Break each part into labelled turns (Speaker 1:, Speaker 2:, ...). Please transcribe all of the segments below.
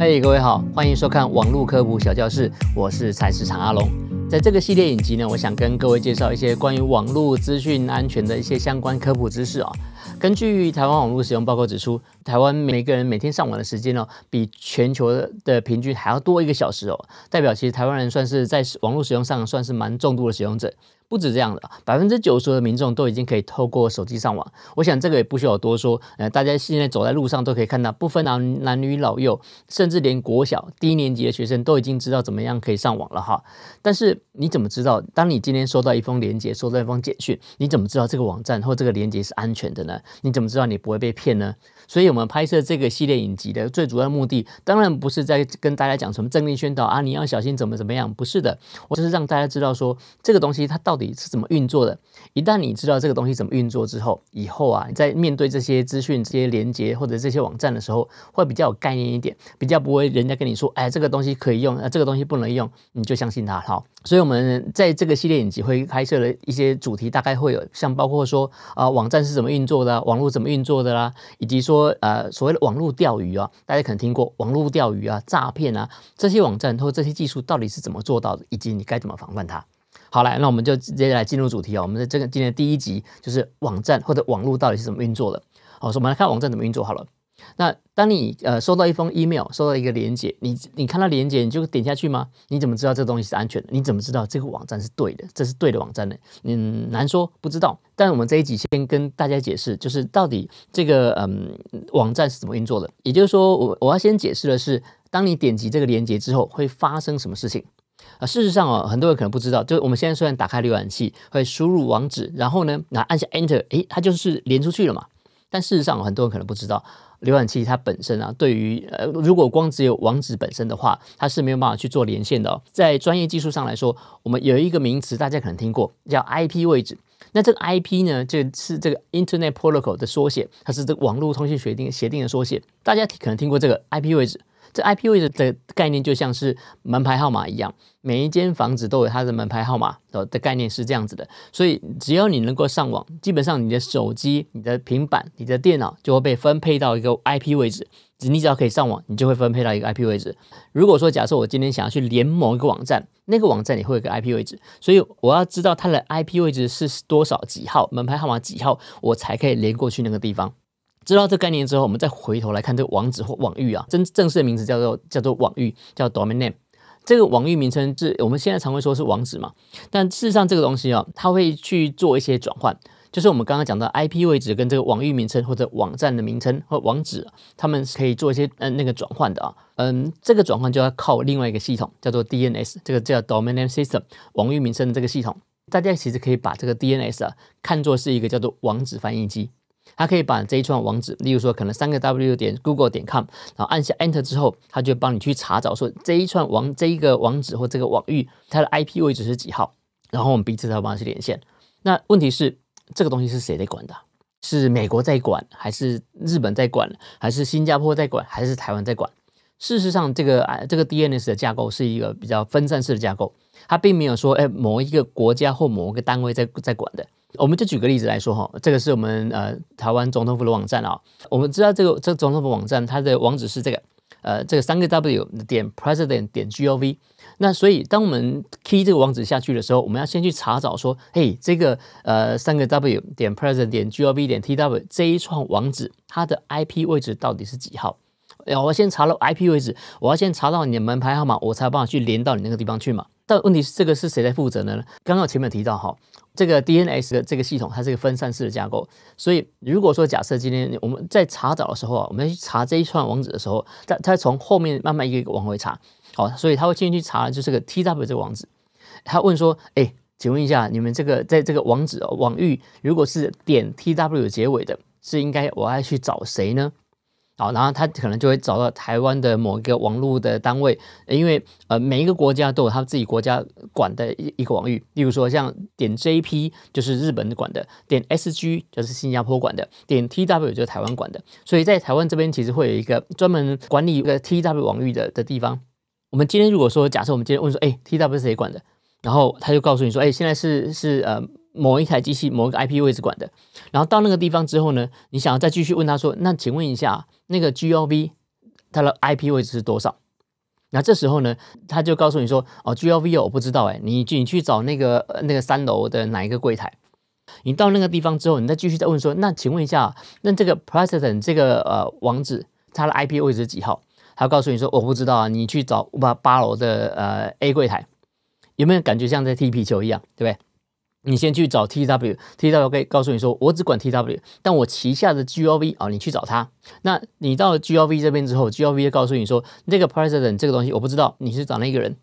Speaker 1: 嘿，各位好，欢迎收看网络科普小教室，我是菜市场阿龙。在这个系列影集呢，我想跟各位介绍一些关于网络资讯安全的一些相关科普知识哦。根据台湾网络使用报告指出，台湾每个人每天上网的时间哦，比全球的平均还要多一个小时哦，代表其实台湾人算是在网络使用上算是蛮重度的使用者。不止这样的，百分之九十的民众都已经可以透过手机上网。我想这个也不需要多说。呃，大家现在走在路上都可以看到，不分男男女老幼，甚至连国小低年级的学生都已经知道怎么样可以上网了哈。但是你怎么知道？当你今天收到一封连接，收到一封简讯，你怎么知道这个网站或这个连接是安全的呢？你怎么知道你不会被骗呢？所以我们拍摄这个系列影集的最主要目的，当然不是在跟大家讲什么正面宣导啊，你要小心怎么怎么样。不是的，我就是让大家知道说，这个东西它到底。是怎么运作的？一旦你知道这个东西怎么运作之后，以后啊，你在面对这些资讯、这些连接或者这些网站的时候，会比较有概念一点，比较不会人家跟你说，哎，这个东西可以用，啊，这个东西不能用，你就相信它好，所以，我们在这个系列影集会开设了一些主题，大概会有像包括说啊，网站是怎么运作的，网络怎么运作的啦，以及说呃所谓的网络钓鱼啊，大家可能听过网络钓鱼啊、诈骗啊这些网站或这些技术到底是怎么做到的，以及你该怎么防范它。好来，那我们就直接来进入主题啊。我们的这个今天第一集就是网站或者网络到底是怎么运作的。好，我们来看网站怎么运作好了。那当你呃收到一封 email，收到一个连接，你你看到连接你就点下去吗？你怎么知道这东西是安全的？你怎么知道这个网站是对的？这是对的网站呢？嗯，难说不知道。但我们这一集先跟大家解释，就是到底这个嗯网站是怎么运作的。也就是说，我我要先解释的是，当你点击这个连接之后会发生什么事情。啊，事实上哦，很多人可能不知道，就我们现在虽然打开浏览器，会输入网址，然后呢，那按下 Enter，诶，它就是连出去了嘛。但事实上，很多人可能不知道，浏览器它本身啊，对于呃，如果光只有网址本身的话，它是没有办法去做连线的。哦。在专业技术上来说，我们有一个名词，大家可能听过，叫 IP 位置。那这个 IP 呢，就是这个 Internet Protocol 的缩写，它是这个网络通信协定协定的缩写。大家可能听过这个 IP 位置。这 IP 位置的概念就像是门牌号码一样，每一间房子都有它的门牌号码。的概念是这样子的，所以只要你能够上网，基本上你的手机、你的平板、你的电脑就会被分配到一个 IP 位置。你只要可以上网，你就会分配到一个 IP 位置。如果说，假设我今天想要去连某一个网站，那个网站也会有个 IP 位置，所以我要知道它的 IP 位置是多少，几号门牌号码几号，我才可以连过去那个地方。知道这概念之后，我们再回头来看这个网址或网域啊，真正式的名字叫做叫做网域，叫 domain name。这个网域名称是我们现在常会说是网址嘛？但事实上这个东西啊，它会去做一些转换，就是我们刚刚讲的 IP 位置跟这个网域名称或者网站的名称或网址，它们可以做一些嗯那个转换的啊。嗯，这个转换就要靠另外一个系统，叫做 DNS，这个叫 domain name system，网域名称的这个系统。大家其实可以把这个 DNS 啊看作是一个叫做网址翻译机。它可以把这一串网址，例如说可能三个 W 点 Google 点 com，然后按下 Enter 之后，它就帮你去查找说这一串网这一个网址或这个网域它的 IP 位置是几号，然后我们彼此再帮去连线。那问题是这个东西是谁在管的？是美国在管，还是日本在管，还是新加坡在管，还是台湾在管？事实上，这个啊这个 DNS 的架构是一个比较分散式的架构，它并没有说哎某一个国家或某个单位在在管的。我们就举个例子来说哈，这个是我们呃台湾总统府的网站啊。我们知道这个这总统府网站它的网址是这个呃这个三个 W 点 president 点 gov。那所以当我们 key 这个网址下去的时候，我们要先去查找说，嘿这个呃三个 W 点 president 点 gov 点 tw 这一串网址它的 IP 位置到底是几号？我要先查了 IP 位置，我要先查到你的门牌号码，我才有办法去连到你那个地方去嘛。但问题是这个是谁在负责呢？刚刚前面提到哈，这个 DNS 的这个系统它是一个分散式的架构，所以如果说假设今天我们在查找的时候啊，我们去查这一串网址的时候，它它从后面慢慢一个一个往回查，好，所以他会先去查就是个 T W 这个网址，他问说，哎，请问一下你们这个在这个网址网域如果是点 T W 结尾的，是应该我要去找谁呢？好，然后他可能就会找到台湾的某一个网络的单位，因为呃，每一个国家都有他自己国家管的一一个网域，例如说像点 J P 就是日本管的，点 S G 就是新加坡管的，点 T W 就是台湾管的。所以在台湾这边其实会有一个专门管理一个 T W 网域的的地方。我们今天如果说假设我们今天问说，哎，T W 是谁管的？然后他就告诉你说，哎，现在是是呃某一台机器某一个 I P 位置管的。然后到那个地方之后呢，你想要再继续问他说，那请问一下。那个 GLV，它的 IP 位置是多少？那这时候呢，他就告诉你说：“哦，GLV 我不知道，哎，你你去找那个那个三楼的哪一个柜台。你到那个地方之后，你再继续再问说：那请问一下，那这个 president 这个呃网址，它的 IP 位置几号？他告诉你说：我不知道啊，你去找八八楼的呃 A 柜台。有没有感觉像在踢皮球一样，对不对？”你先去找 T W T W，以告诉你说，我只管 T W，但我旗下的 G L V 啊，你去找他。那你到 G L V 这边之后，G L V 就告诉你说，那个 president 这个东西我不知道，你是找那一个人。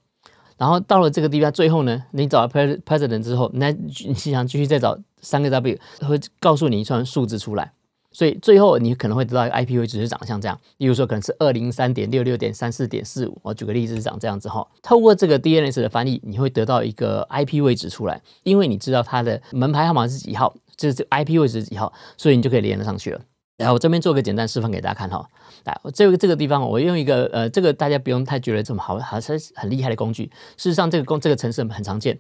Speaker 1: 然后到了这个地方，最后呢，你找了 president 之后，那你想继续再找三个 W，会告诉你一串数字出来。所以最后你可能会得到一个 IP 位置是长像这样，例如说可能是二零三点六六点三四点四五，我举个例子长这样子哈。透过这个 DNS 的翻译，你会得到一个 IP 位置出来，因为你知道它的门牌号码是几号，就是 IP 位置是几号，所以你就可以连得上去了。然后我这边做个简单示范给大家看哈，来这个这个地方我用一个呃，这个大家不用太觉得这么好好是很厉害的工具，事实上这个工这个程式很常见。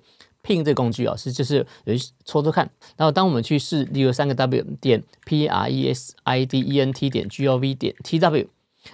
Speaker 1: 定这个工具啊，是就是有些戳戳看，然后当我们去试，例如三个 W 点 P R E S I D E N T 点 G O V 点 T W，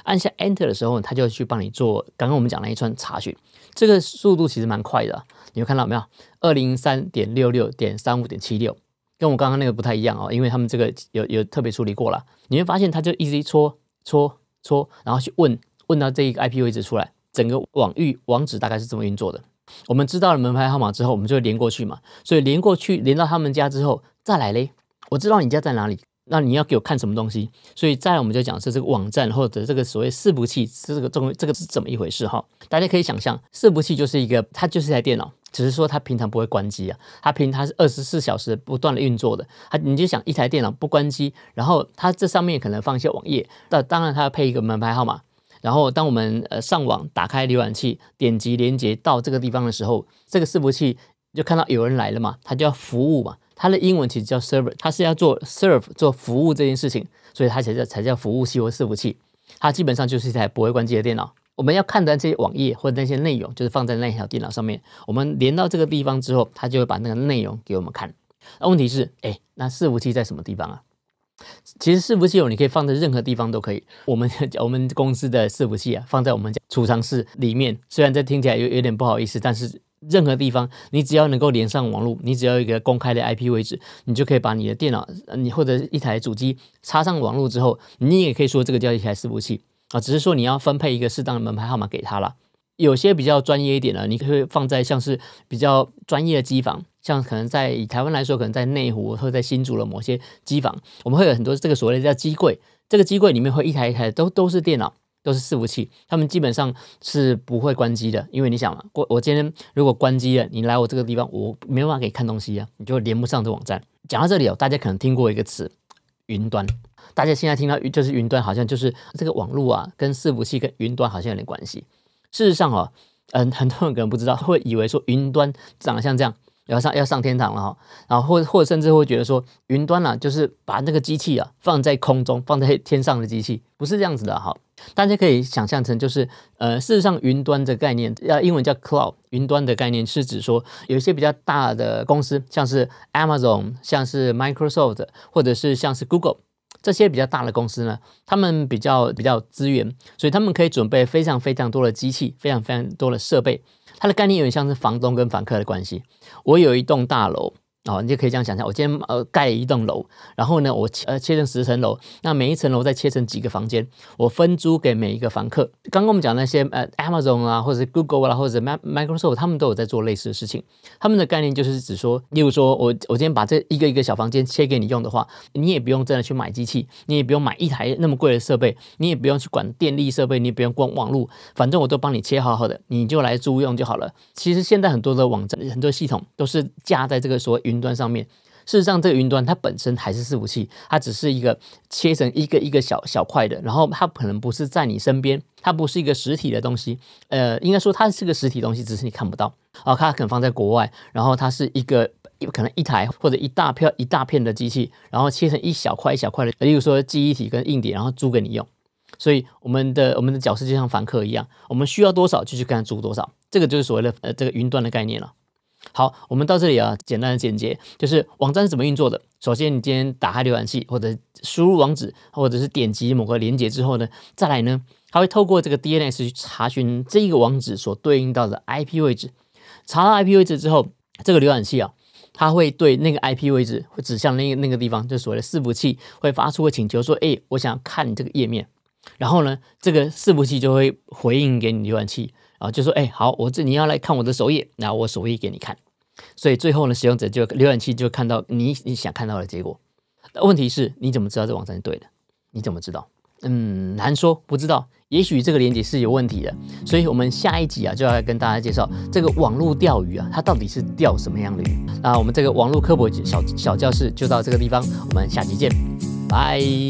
Speaker 1: 按下 Enter 的时候，它就去帮你做刚刚我们讲那一串查询，这个速度其实蛮快的。你会看到没有？二零三点六六点三五点七六，跟我刚刚那个不太一样哦，因为他们这个有有特别处理过了。你会发现，他就一直一戳戳戳，然后去问问到这一个 IP 位置出来，整个网域网址大概是这么运作的。我们知道了门牌号码之后，我们就连过去嘛，所以连过去，连到他们家之后，再来嘞。我知道你家在哪里，那你要给我看什么东西？所以再我们就讲是这个网站或者这个所谓四不器，这个中这个是怎么一回事哈？大家可以想象，四不器就是一个，它就是一台电脑，只是说它平常不会关机啊，它平它是二十四小时不断的运作的。它你就想一台电脑不关机，然后它这上面可能放一些网页，那当然它要配一个门牌号码。然后，当我们呃上网打开浏览器，点击连接到这个地方的时候，这个伺服器就看到有人来了嘛，它就要服务嘛。它的英文其实叫 server，它是要做 serve 做服务这件事情，所以它才叫才叫服务器或伺服器。它基本上就是一台不会关机的电脑。我们要看的这些网页或者那些内容，就是放在那条电脑上面。我们连到这个地方之后，它就会把那个内容给我们看。那问题是，哎，那伺服器在什么地方啊？其实伺服器有，你可以放在任何地方都可以。我们 我们公司的伺服器啊，放在我们家储藏室里面。虽然这听起来有有点不好意思，但是任何地方，你只要能够连上网络，你只要一个公开的 IP 位置，你就可以把你的电脑，你或者一台主机插上网络之后，你也可以说这个叫一台伺服器啊。只是说你要分配一个适当的门牌号码给他了。有些比较专业一点的，你可以放在像是比较专业的机房。像可能在以台湾来说，可能在内湖或者在新竹的某些机房，我们会有很多这个所谓的叫机柜。这个机柜里面会一台一台都都是电脑，都是伺服器。他们基本上是不会关机的，因为你想嘛，我我今天如果关机了，你来我这个地方，我没办法给你看东西啊，你就连不上这网站。讲到这里哦，大家可能听过一个词“云端”，大家现在听到云就是云端，好像就是这个网络啊，跟伺服器跟云端好像有点关系。事实上哦，很很多人可能不知道，会以为说云端长得像这样。要上要上天堂了哈，然后或或甚至会觉得说云端啊，就是把那个机器啊放在空中，放在天上的机器，不是这样子的哈。大家可以想象成就是呃，事实上云端的概念，呃，英文叫 cloud，云端的概念是指说有一些比较大的公司，像是 Amazon，像是 Microsoft，或者是像是 Google。这些比较大的公司呢，他们比较比较资源，所以他们可以准备非常非常多的机器，非常非常多的设备。它的概念有点像是房东跟房客的关系。我有一栋大楼。哦，你就可以这样想象，我今天呃盖了一栋楼，然后呢，我切呃切成十层楼，那每一层楼再切成几个房间，我分租给每一个房客。刚刚我们讲那些呃 Amazon 啊，或者 Google 啊，或者 Microsoft，他们都有在做类似的事情。他们的概念就是只说，例如说我我今天把这一个一个小房间切给你用的话，你也不用真的去买机器，你也不用买一台那么贵的设备，你也不用去管电力设备，你也不用管网络，反正我都帮你切好好的，你就来租用就好了。其实现在很多的网站，很多系统都是架在这个说云。云端上面，事实上这个云端它本身还是伺服器，它只是一个切成一个一个小小块的，然后它可能不是在你身边，它不是一个实体的东西，呃，应该说它是个实体东西，只是你看不到，啊，它可能放在国外，然后它是一个可能一台或者一大片一大片的机器，然后切成一小块一小块的，例如说记忆体跟硬碟，然后租给你用，所以我们的我们的角色就像凡客一样，我们需要多少就去跟租多少，这个就是所谓的呃这个云端的概念了。好，我们到这里啊，简单的简洁，就是网站是怎么运作的。首先，你今天打开浏览器，或者输入网址，或者是点击某个链接之后呢，再来呢，它会透过这个 DNS 去查询这一个网址所对应到的 IP 位置。查到 IP 位置之后，这个浏览器啊，它会对那个 IP 位置会指向那个那个地方，就所谓的伺服器，会发出个请求说，哎，我想看你这个页面。然后呢，这个伺服器就会回应给你浏览器。啊，就说哎，好，我这你要来看我的首页，那我首页给你看。所以最后呢，使用者就浏览器就看到你你想看到的结果。那问题是你怎么知道这网站是对的？你怎么知道？嗯，难说，不知道。也许这个连接是有问题的。所以我们下一集啊，就要来跟大家介绍这个网络钓鱼啊，它到底是钓什么样的鱼。那我们这个网络科普小小教室就到这个地方，我们下期见，拜。